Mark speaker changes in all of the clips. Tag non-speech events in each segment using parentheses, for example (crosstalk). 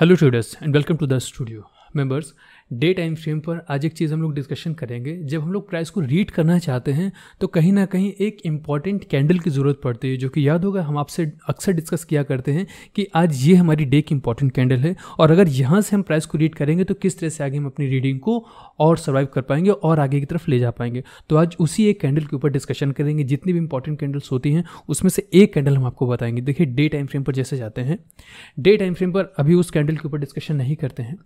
Speaker 1: Hello traders and welcome to the studio. Members day time frame पर आज एक चीज़ हम लोग डिस्कशन करेंगे जब हम लोग प्राइस को रीड करना चाहते हैं तो कहीं ना कहीं एक इम्पॉर्टेंट कैंडल की ज़रूरत पड़ती है जो कि याद होगा हम आपसे अक्सर डिस्कस किया करते हैं कि आज ये हमारी डे की इंपॉर्टेंट कैंडल है और अगर यहाँ से हम प्राइस को रीड करेंगे तो किस तरह से आगे हम अपनी रीडिंग को और सर्वाइव कर पाएंगे और आगे की तरफ ले जा पाएंगे तो आज उसी एक कैंडल के ऊपर डिस्कशन करेंगे जितनी भी इंपॉर्टेंट कैंडल्स होती हैं उसमें से एक कैंडल हम आपको बताएंगे देखिए डे टाइम फ्रेम पर जैसे जाते हैं डे टाइम फ्रेम पर अभी उस कैंडल के ऊपर डिस्कशन नहीं करते हैं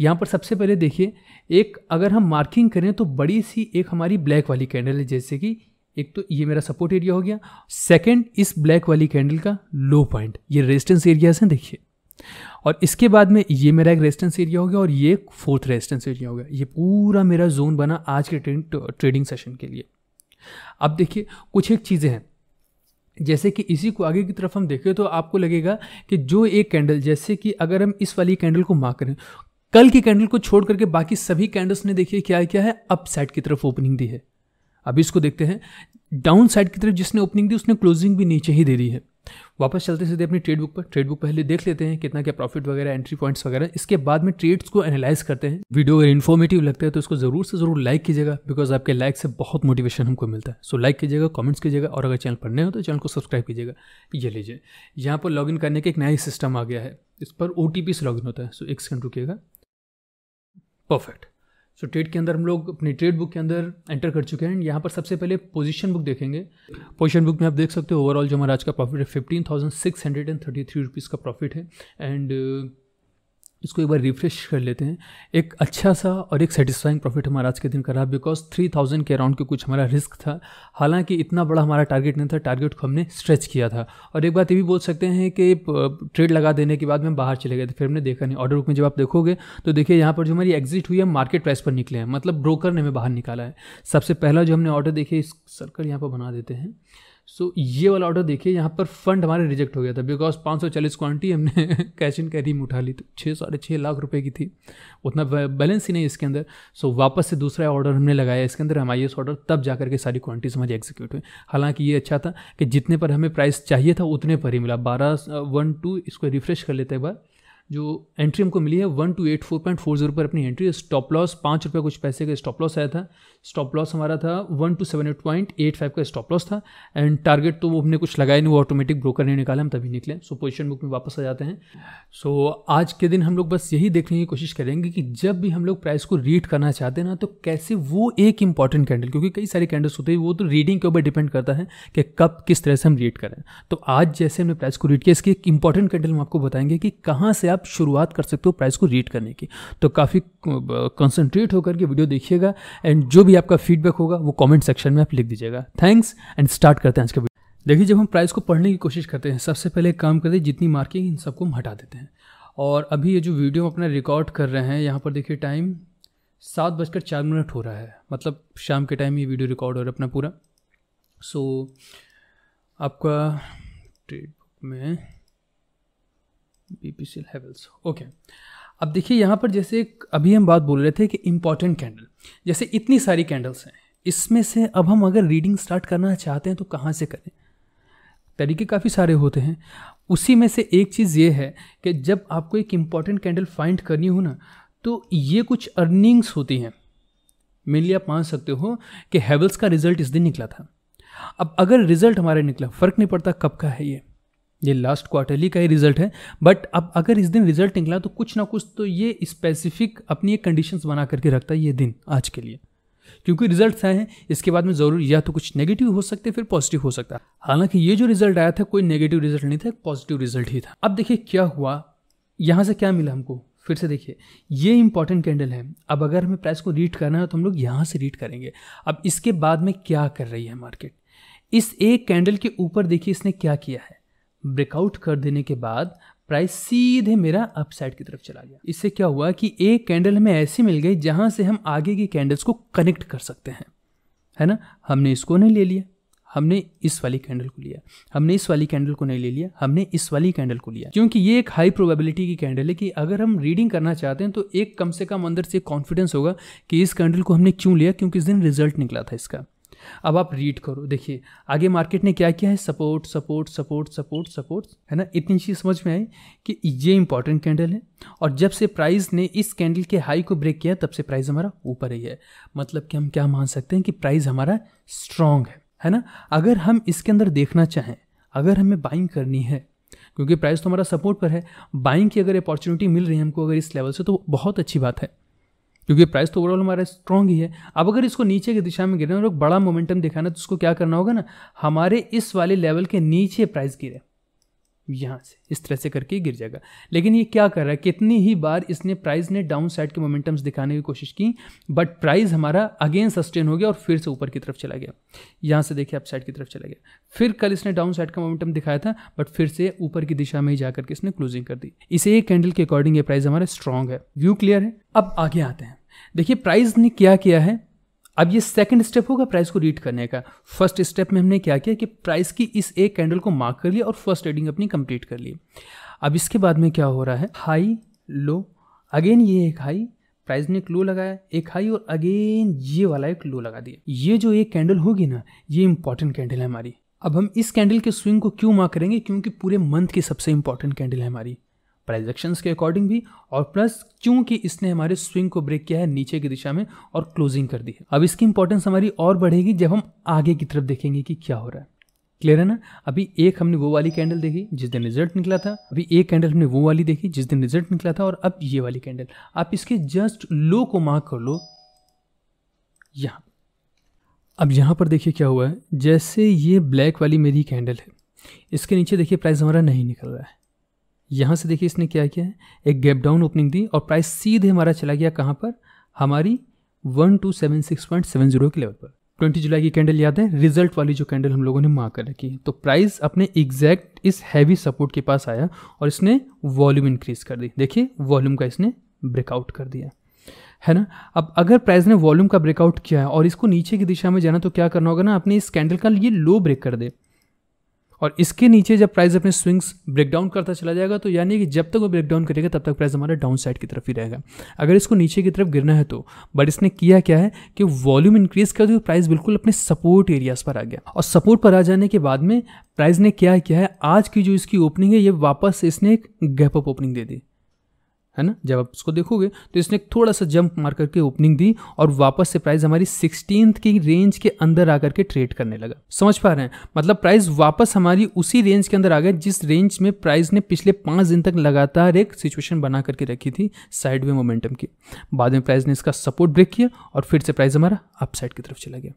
Speaker 1: यहाँ पर सबसे पहले देखिए एक अगर हम मार्किंग करें तो बड़ी सी एक हमारी ब्लैक वाली कैंडल है जैसे कि एक तो ये मेरा सपोर्ट एरिया हो गया सेकंड इस ब्लैक वाली कैंडल का लो पॉइंट ये रेजिस्टेंस एरिया से देखिए और इसके बाद में ये मेरा एक रेजिस्टेंस एरिया हो गया और ये फोर्थ रेजिस्टेंस एरिया हो गया ये पूरा मेरा जोन बना आज के ट्रेडिंग सेशन के लिए अब देखिए कुछ एक चीज़ें हैं जैसे कि इसी को आगे की तरफ हम देखें तो आपको लगेगा कि जो एक कैंडल जैसे कि अगर हम इस वाली कैंडल को मार्क करें कल की कैंडल को छोड़ करके बाकी सभी कैंडल्स ने देखिए क्या क्या है अप साइड की तरफ ओपनिंग दी है अभी इसको देखते हैं डाउन साइड की तरफ जिसने ओपनिंग दी उसने क्लोजिंग भी नीचे ही दे दी है वापस चलते सीधे अपनी ट्रेड बुक पर ट्रेड बुक पहले देख लेते हैं कितना क्या प्रॉफिट वगैरह एंट्री पॉइंट्स वगैरह इसके बाद में ट्रेड्स को एनालाइज करते हैं वीडियो अगर इन्फॉर्मेटिव लगता है तो इसको जरूर से जरूर लाइक कीजिएगा बिकॉज आपके लाइक से बहुत मोटिवेशन हमको मिलता है सो लाइक कीजिएगा कॉमेंट्स कीजिएगा और अगर चैनल पर हो तो चैनल को सब्सक्राइब कीजिएगा ये लीजिए यहाँ पर लॉग करने का एक नया सिस्टम आ गया है इस पर ओ टी पी से लॉगिन होता है सो एक सेकंड रुकीगा परफेक्ट सो ट्रेड के अंदर हम लोग अपनी ट्रेड बुक के अंदर एंटर कर चुके हैं यहाँ पर सबसे पहले पोजीशन बुक देखेंगे पोजीशन बुक में आप देख सकते हो ओवरऑल जो हमारा आज का प्रॉफिट है fifteen thousand six hundred and thirty three rupees का प्रॉफिट है एंड इसको एक बार रिफ्रेश कर लेते हैं एक अच्छा सा और एक सेटिस्फाइंग प्रॉफिट हमारा आज के दिन का रहा बिकॉज थ्री थाउजेंड के अराउंड के कुछ हमारा रिस्क था हालांकि इतना बड़ा हमारा टारगेट नहीं था टारगेट को हमने स्ट्रेच किया था और एक बात ये भी बोल सकते हैं कि ट्रेड लगा देने के बाद में बाहर चले गए थे फिर हमने देखा नहीं ऑर्डर बुक में जब आप देखोगे तो देखिए यहाँ पर जो हमारी एग्जिट हुई है मार्केट प्राइस पर निकले हैं मतलब ब्रोकर ने हमें बाहर निकाला है सबसे पहला जो हमने ऑर्डर देखे इस सर्कल यहाँ पर बना देते हैं सो so, ये वाला ऑर्डर देखिए यहाँ पर फंड हमारे रिजेक्ट हो गया था बिकॉज 540 क्वान्टी हमने कैश इन कैरी में उठा ली तो छः साढ़े छः लाख रुपए की थी उतना बैलेंस ही नहीं इसके अंदर सो so, वापस से दूसरा ऑर्डर हमने लगाया इसके अंदर हमारी इस ऑर्डर तब जाकर के सारी क्वान्टीज हमारी एग्जीक्यूट हुई हालांकि ये अच्छा था कि जितने पर हमें प्राइस चाहिए था उतने पर ही मिला बारह वन टू इसको रिफ्रेश कर लेते हैं बार जो एंट्री हमको मिली है one two eight four point four zero पर अपनी एंट्री स्टॉप लॉस पाँच रुपये कुछ पैसे का स्टॉप लॉस आया था स्टॉप लॉस हमारा था one two seven eight point eight five का स्टॉप लॉस था एंड टारगेट तो वो हमने कुछ लगाया नहीं वो ऑटोमेटिक ब्रोकर ने निकाला हम तभी निकले सो पोजिशन बुक में वापस आ जाते हैं सो so, आज के दिन हम लोग बस यही देखने की कोशिश करेंगे कि जब भी हम लोग प्राइस को रीड करना चाहते हैं ना तो कैसे वो एक इंपॉर्टेंट कैंडल क्योंकि कई सारे कैंडल्स होते हैं वो तो रीडिंग के ऊपर डिपेंड करता है कि कब किस तरह से हम रीड करें तो आज जैसे हमने प्राइस को रीड किया इसकी एक इंपॉर्टेंट कैंडल हम आपको बताएंगे कि कहाँ से आप आप शुरुआत कर सकते हो प्राइस को रीड करने की तो काफ़ी कंसनट्रेट होकर के वीडियो देखिएगा एंड जो भी आपका फीडबैक होगा वो कॉमेंट सेक्शन में आप लिख दीजिएगा थैंक्स एंड स्टार्ट करते हैं आज का वीडियो देखिए जब हम प्राइस को पढ़ने की कोशिश करते हैं सबसे पहले काम करते हैं जितनी मार्किंग इन सबको हम हटा देते हैं और अभी ये जो वीडियो हम अपना रिकॉर्ड कर रहे हैं यहाँ पर देखिए टाइम सात बजकर चार मिनट हो रहा है मतलब शाम के टाइम ये वीडियो रिकॉर्ड हो रहा है अपना पूरा सो so, आपका ट्रेड बुक में बीपीसी हेवल्स ओके अब देखिए यहाँ पर जैसे अभी हम बात बोल रहे थे कि इम्पॉर्टेंट कैंडल जैसे इतनी सारी कैंडल्स हैं इसमें से अब हम अगर रीडिंग स्टार्ट करना चाहते हैं तो कहाँ से करें तरीके काफ़ी सारे होते हैं उसी में से एक चीज़ ये है कि जब आपको एक इम्पॉर्टेंट कैंडल फाइंड करनी हो ना तो ये कुछ अर्निंग्स होती हैं मेनली आप मान सकते हो कि हेवल्स का रिजल्ट इस दिन निकला था अब अगर रिजल्ट हमारे निकला फ़र्क नहीं पड़ता कब का है ये ये लास्ट क्वार्टरली का ही रिजल्ट है बट अब अगर इस दिन रिजल्ट निकला तो कुछ ना कुछ तो ये स्पेसिफिक अपनी एक कंडीशंस बना करके रखता है ये दिन आज के लिए क्योंकि रिजल्ट आए हैं इसके बाद में ज़रूर या तो कुछ नेगेटिव हो सकते फिर पॉजिटिव हो सकता है हालांकि ये जो रिजल्ट आया था कोई नेगेटिव रिजल्ट नहीं था पॉजिटिव रिजल्ट ही था अब देखिए क्या हुआ यहाँ से क्या मिला हमको फिर से देखिए ये इंपॉर्टेंट कैंडल है अब अगर हमें प्राइस को रीड करना है तो हम लोग यहाँ से रीड करेंगे अब इसके बाद में क्या कर रही है मार्केट इस एक कैंडल के ऊपर देखिए इसने क्या किया है ब्रेकआउट कर देने के बाद प्राइस सीधे मेरा अपसाइड की तरफ चला गया इससे क्या हुआ कि एक कैंडल हमें ऐसी मिल गई जहां से हम आगे की कैंडल्स को कनेक्ट कर सकते हैं है ना हमने इसको नहीं ले लिया हमने इस वाली कैंडल को लिया हमने इस वाली कैंडल को नहीं ले लिया हमने इस वाली कैंडल को लिया क्योंकि ये एक हाई प्रोबेबिलिटी की कैंडल है कि अगर हम रीडिंग करना चाहते हैं तो एक कम से कम अंदर से कॉन्फिडेंस होगा कि इस कैंडल को हमने क्यों लिया क्योंकि इस दिन रिजल्ट निकला था इसका अब आप रीड करो देखिए आगे मार्केट ने क्या किया है support support support support support है ना इतनी चीज़ समझ में आई कि ये इंपॉर्टेंट कैंडल है और जब से प्राइस ने इस कैंडल के हाई को ब्रेक किया तब से प्राइस हमारा ऊपर ही है मतलब कि हम क्या मान सकते हैं कि प्राइस हमारा स्ट्रांग है है ना अगर हम इसके अंदर देखना चाहें अगर हमें बाइंग करनी है क्योंकि प्राइस तो हमारा सपोर्ट पर है बाइंग की अगर अपॉर्चुनिटी मिल रही है हमको अगर इस लेवल से तो बहुत अच्छी बात है क्योंकि प्राइस तो ओवरऑल हमारा स्ट्रॉन्ग ही है अब अगर इसको नीचे की दिशा में गिरे और बड़ा मोमेंटम दिखाना तो उसको क्या करना होगा ना हमारे इस वाले लेवल के नीचे प्राइस गिरे यहाँ से इस तरह से करके गिर जाएगा लेकिन ये क्या कर रहा है कितनी ही बार इसने प्राइस ने डाउन साइड के मोमेंटम्स दिखाने की कोशिश की बट प्राइस हमारा अगेन सस्टेन हो गया और फिर से ऊपर की तरफ चला गया यहाँ से देखिए अप साइड की तरफ चला गया फिर कल इसने डाउन साइड का मोमेंटम दिखाया था बट फिर से ऊपर की दिशा में ही जाकर के इसने क्लोजिंग कर दी इसे एक कैंडल के अकॉर्डिंग ये प्राइस हमारा स्ट्रॉन्ग है व्यू क्लियर है अब आगे आते हैं देखिए प्राइस ने क्या किया है अब ये सेकंड स्टेप होगा प्राइस को रीड करने का फर्स्ट स्टेप में हमने क्या किया कि प्राइस की इस एक कैंडल को मार्क कर लिया और फर्स्ट रीडिंग अपनी कंप्लीट कर ली अब इसके बाद में क्या हो रहा है हाई लो अगेन ये एक हाई प्राइस ने एक लो लगाया एक हाई और अगेन ये वाला एक लो लगा दिया ये जो एक कैंडल होगी ना ये इंपॉर्टेंट कैंडल है हमारी अब हम इस कैंडल के स्विंग को क्यों मार्क करेंगे क्योंकि पूरे मंथ की सबसे इंपॉर्टेंट कैंडल है हमारी प्राइस के अकॉर्डिंग भी और प्लस क्योंकि इसने हमारे स्विंग को ब्रेक किया है नीचे की दिशा में और क्लोजिंग कर दी है अब इसकी इंपॉर्टेंस हमारी और बढ़ेगी जब हम आगे की तरफ देखेंगे कि क्या हो रहा है क्लियर है ना अभी एक हमने वो वाली कैंडल देखी जिस दिन रिजल्ट निकला था अभी एक कैंडल हमने वो वाली देखी जिस दिन रिजल्ट निकला था और अब ये वाली कैंडल आप इसके जस्ट लो को मार्क कर लो यहाँ अब यहाँ पर देखिए क्या हुआ है जैसे ये ब्लैक वाली मेरी कैंडल है इसके नीचे देखिए प्राइस हमारा नहीं निकल रहा है यहाँ से देखिए इसने क्या किया है एक गैप डाउन ओपनिंग दी और प्राइस सीधे हमारा चला गया कहाँ पर हमारी one two seven six point seven zero के लेवल पर ट्वेंटी जुलाई की कैंडल याद है रिजल्ट वाली जो कैंडल हम लोगों ने मार कर रखी तो प्राइस अपने एग्जैक्ट इस हैवी सपोर्ट के पास आया और इसने वॉल्यूम इंक्रीज कर दी देखिए वॉल्यूम का इसने ब्रेकआउट कर दिया है ना अब अगर प्राइस ने वॉल्यूम का ब्रेकआउट किया है और इसको नीचे की दिशा में जाना तो क्या करना होगा ना अपने इस कैंडल का ये लो ब्रेक कर दे और इसके नीचे जब प्राइस अपने स्विंग्स ब्रेकडाउन करता चला जाएगा तो यानी कि जब तक वो ब्रेकडाउन करेगा तब तक प्राइस हमारा डाउन साइड की तरफ ही रहेगा अगर इसको नीचे की तरफ गिरना है तो बट इसने किया क्या है कि वॉल्यूम इंक्रीज कर दिया प्राइस बिल्कुल अपने सपोर्ट एरियाज पर आ गया और सपोर्ट पर आ जाने के बाद में प्राइस ने क्या किया है आज की जो इसकी ओपनिंग है ये वापस इसने एक गैप अप ओपनिंग दे दी है ना जब आप उसको देखोगे तो इसने थोड़ा सा जंप मार करके ओपनिंग दी और वापस से प्राइस हमारी सिक्सटीन की रेंज के अंदर आकर के ट्रेड करने लगा समझ पा रहे हैं मतलब प्राइस वापस हमारी उसी रेंज के अंदर आ गए जिस रेंज में प्राइस ने पिछले पांच दिन तक लगातार एक सिचुएशन बना करके रखी थी साइड वे मोमेंटम की बाद में प्राइस ने इसका सपोर्ट ब्रेक किया और फिर से प्राइस हमारा अपसाइड की तरफ चला गया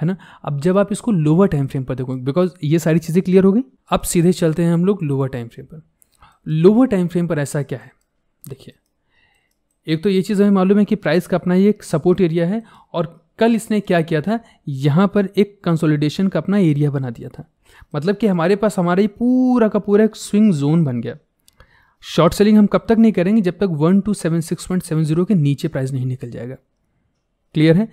Speaker 1: है ना अब जब आप इसको लोअर टाइम फ्रेम पर देखोगे बिकॉज ये सारी चीज़ें क्लियर हो गई अब सीधे चलते हैं हम लोग लोअर टाइम फ्रेम पर लोअर टाइम फ्रेम पर ऐसा क्या है देखिए एक तो ये चीज़ हमें मालूम है कि प्राइस का अपना ये एक सपोर्ट एरिया है और कल इसने क्या किया था यहाँ पर एक कंसोलिडेशन का अपना एरिया बना दिया था मतलब कि हमारे पास हमारा ही पूरा का पूरा एक स्विंग जोन बन गया शॉर्ट सेलिंग हम कब तक नहीं करेंगे जब तक one two seven six point seven zero के नीचे प्राइस नहीं निकल जाएगा क्लियर है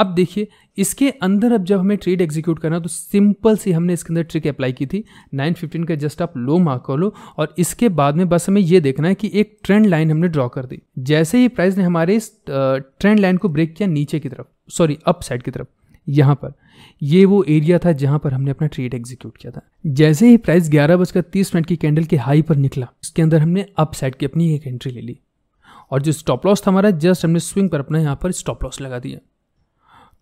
Speaker 1: अब देखिए इसके अंदर अब जब हमें ट्रेड एग्जीक्यूट करना तो सिंपल सी हमने इसके अंदर ट्रिक अप्लाई की थी 915 का जस्ट आप लो मार्क कर लो और इसके बाद में बस हमें यह देखना है कि एक ट्रेंड लाइन हमने ड्रॉ कर दी जैसे ही प्राइस ने हमारे इस ट्रेंड लाइन को ब्रेक किया नीचे की तरफ सॉरी अप साइड की तरफ यहाँ पर ये वो एरिया था जहाँ पर हमने अपना ट्रेड एग्जीक्यूट किया था जैसे ही प्राइस ग्यारह बजकर तीस मिनट की कैंडल के हाई पर निकला उसके अंदर हमने अप साइड की अपनी एक एंट्री ले ली और जो स्टॉप लॉस था हमारा जस्ट हमने स्विंग पर अपना यहाँ पर स्टॉप लॉस लगा दिया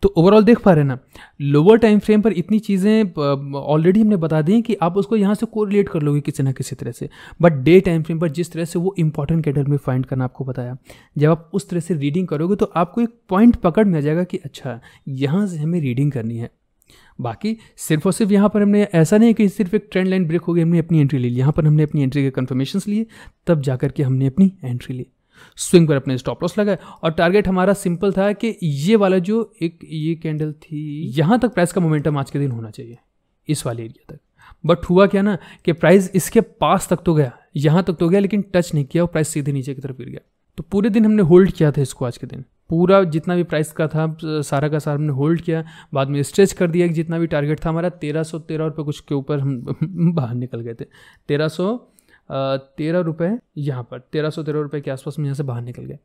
Speaker 1: तो ओवरऑल देख पा रहे ना लोअर टाइम फ्रेम पर इतनी चीज़ें ऑलरेडी हमने बता दी हैं कि आप उसको यहाँ से कोरिलेट कर लोगे किसी ना किसी तरह से बट डे टाइम फ्रेम पर जिस तरह से वो इंपॉर्टेंट कैटर में फाइंड करना आपको बताया जब आप उस तरह से रीडिंग करोगे तो आपको एक पॉइंट पकड़ में आ जाएगा कि अच्छा यहाँ से हमें रीडिंग करनी है बाकी सिर्फ और सिर्फ यहाँ पर हमने ऐसा नहीं कि सिर्फ एक ट्रेंड लाइन ब्रेक हो गई हमने अपनी एंट्री ली यहाँ पर हमने अपनी एंट्री के कन्फर्मेशन लिए तब जा के हमने अपनी एंट्री ली स्विंग पर अपने स्टॉप लॉस लगाए और टारगेट हमारा सिंपल था कि ये वाला जो एक ये कैंडल थी यहाँ तक प्राइस का मोमेंटम आज के दिन होना चाहिए इस वाले एरिया तक बट हुआ क्या ना कि प्राइस इसके पास तक तो गया यहाँ तक तो गया लेकिन टच नहीं किया और प्राइस सीधे नीचे की तरफ गिर गया तो पूरे दिन हमने होल्ड किया था इसको आज के दिन पूरा जितना भी प्राइस का था सारा का सारा हमने होल्ड किया बाद में स्ट्रेच कर दिया कि जितना भी टारगेट था हमारा तेरह सौ तेरह रुपये कुछ के ऊपर हम (laughs) बाहर निकल गए थे तेरह सौ तेरह रुपये यहाँ पर तेरह सौ तेरह रुपये के आसपास में यहाँ से बाहर निकल गए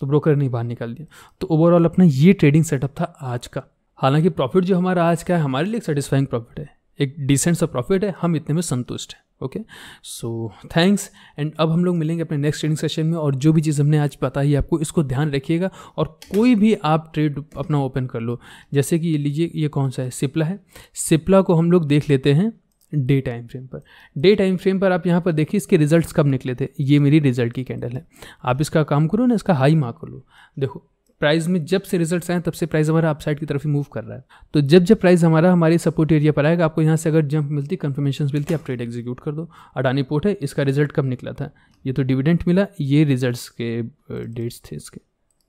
Speaker 1: तो ब्रोकर ने बाहर निकाल दिया तो ओवरऑल अपना ये ट्रेडिंग सेटअप था आज का हालांकि प्रॉफिट जो हमारा आज का है हमारे लिए एक सेटिस्फाइंग प्रॉफिट है एक डिसेंट सा प्रॉफिट है हम इतने में संतुष्ट हैं ओके सो थैंक्स एंड अब हम लोग मिलेंगे अपने नेक्स्ट ट्रेडिंग सेशन में और जो भी चीज़ हमने आज बताई आपको इसको ध्यान रखिएगा और कोई भी आप ट्रेड अपना ओपन कर लो जैसे कि ये लीजिए ये कौन सा है सिप्ला है सिप्ला को हम लोग देख लेते हैं डे टाइम फ्रेम पर डे टाइम फ्रेम पर आप यहाँ पर देखिए इसके रिजल्ट्स कब निकले थे ये मेरी रिजल्ट की कैंडल है आप इसका काम करो ना इसका हाई मार्क कर लो देखो प्राइस में जब से रिजल्ट्स आए तब से प्राइस हमारा अपसाइड की तरफ ही मूव कर रहा है तो जब जब प्राइस हमारा हमारे सपोर्ट एरिया पर आएगा आपको यहाँ से अगर जंप मिलती कंफर्मेशन मिलती आप ट्रेड एग्जीक्यूट कर दो अडानी पोर्ट है इसका रिजल्ट कब निकला था ये तो डिविडेंट मिला ये रिजल्ट्स के डेट्स थे इसके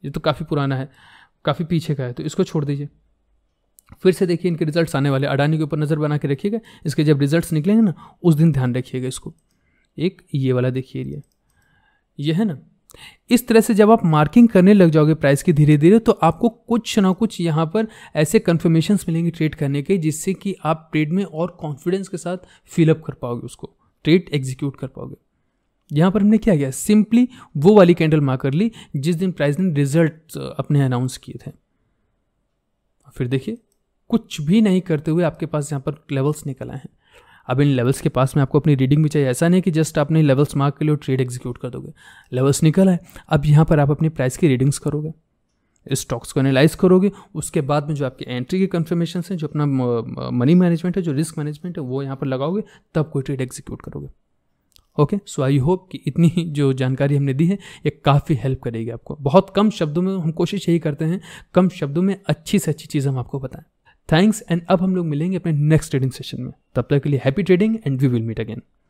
Speaker 1: ये तो काफ़ी पुराना है काफ़ी पीछे का है तो इसको छोड़ दीजिए फिर से देखिए इनके रिजल्ट्स आने वाले अडानी के ऊपर नज़र बना के रखिएगा इसके जब रिजल्ट्स निकलेंगे ना उस दिन ध्यान रखिएगा इसको एक ये वाला देखिए ये ये है ना इस तरह से जब आप मार्किंग करने लग जाओगे प्राइस की धीरे धीरे तो आपको कुछ ना कुछ यहाँ पर ऐसे कन्फर्मेशन मिलेंगे ट्रेड करने के जिससे कि आप ट्रेड में और कॉन्फिडेंस के साथ फिलअप कर पाओगे उसको ट्रेड एग्जीक्यूट कर पाओगे यहाँ पर हमने क्या किया सिंपली वो वाली कैंडल मार कर ली जिस दिन प्राइस ने रिजल्ट अपने अनाउंस किए थे फिर देखिए कुछ भी नहीं करते हुए आपके पास यहाँ पर लेवल्स निकल आए हैं अब इन लेवल्स के पास में आपको अपनी रीडिंग भी चाहिए ऐसा नहीं कि जस्ट आपने लेवल्स मार्क के लिए ट्रेड एग्जीक्यूट कर दोगे लेवल्स निकल आए अब यहाँ पर आप अपनी प्राइस की रीडिंग्स करोगे स्टॉक्स को एनालाइज करोगे उसके बाद में जो आपकी एंट्री के कन्फर्मेशन है जो अपना मनी मैनेजमेंट है जो रिस्क मैनेजमेंट है वो यहाँ पर लगाओगे तब कोई ट्रेड एग्जीक्यूट करोगे ओके सो आई होप कि इतनी ही जो जानकारी हमने दी है ये काफ़ी हेल्प करेगी आपको बहुत कम शब्दों में हम कोशिश यही करते हैं कम शब्दों में अच्छी से अच्छी चीज़ हम आपको बताएं थैंक्स एंड अब हम लोग मिलेंगे अपने नेक्स्ट ट्रेडिंग सेशन में तब तक के लिए happy trading and we will meet again